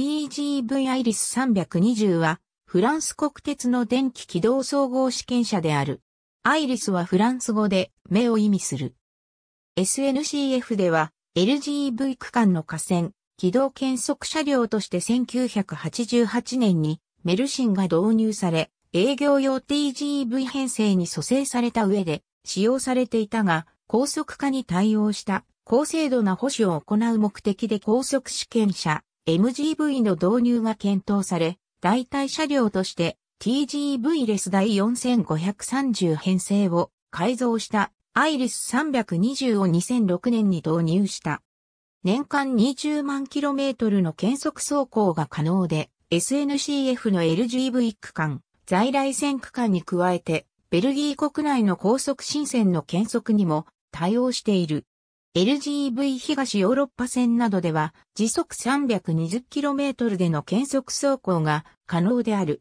TGV アイリス320は、フランス国鉄の電気軌道総合試験車である。アイリスはフランス語で目を意味する。SNCF では LGV 区間の架線、軌道検測車両として1988年にメルシンが導入され、営業用 TGV 編成に蘇生された上で使用されていたが、高速化に対応した高精度な保守を行う目的で高速試験車 MGV の導入が検討され、代替車両として TGV レス第4530編成を改造したアイリス320を2006年に導入した。年間20万 km の検測走行が可能で、SNCF の LGV 区間、在来線区間に加えて、ベルギー国内の高速新線の検測にも対応している。LGV 東ヨーロッパ線などでは時速 320km での計測走行が可能である。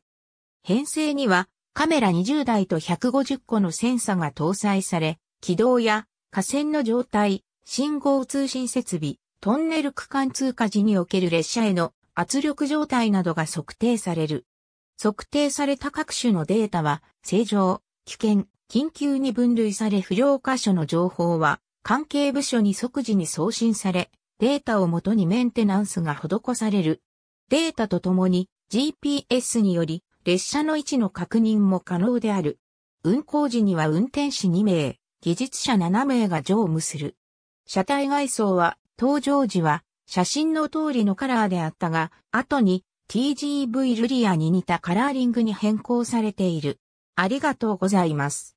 編成にはカメラ20台と150個のセンサが搭載され、軌道や架線の状態、信号通信設備、トンネル区間通過時における列車への圧力状態などが測定される。測定された各種のデータは正常、危険、緊急に分類され不良箇所の情報は関係部署に即時に送信され、データをもとにメンテナンスが施される。データとともに GPS により列車の位置の確認も可能である。運行時には運転士2名、技術者7名が乗務する。車体外装は、搭乗時は、写真の通りのカラーであったが、後に TGV ルリアに似たカラーリングに変更されている。ありがとうございます。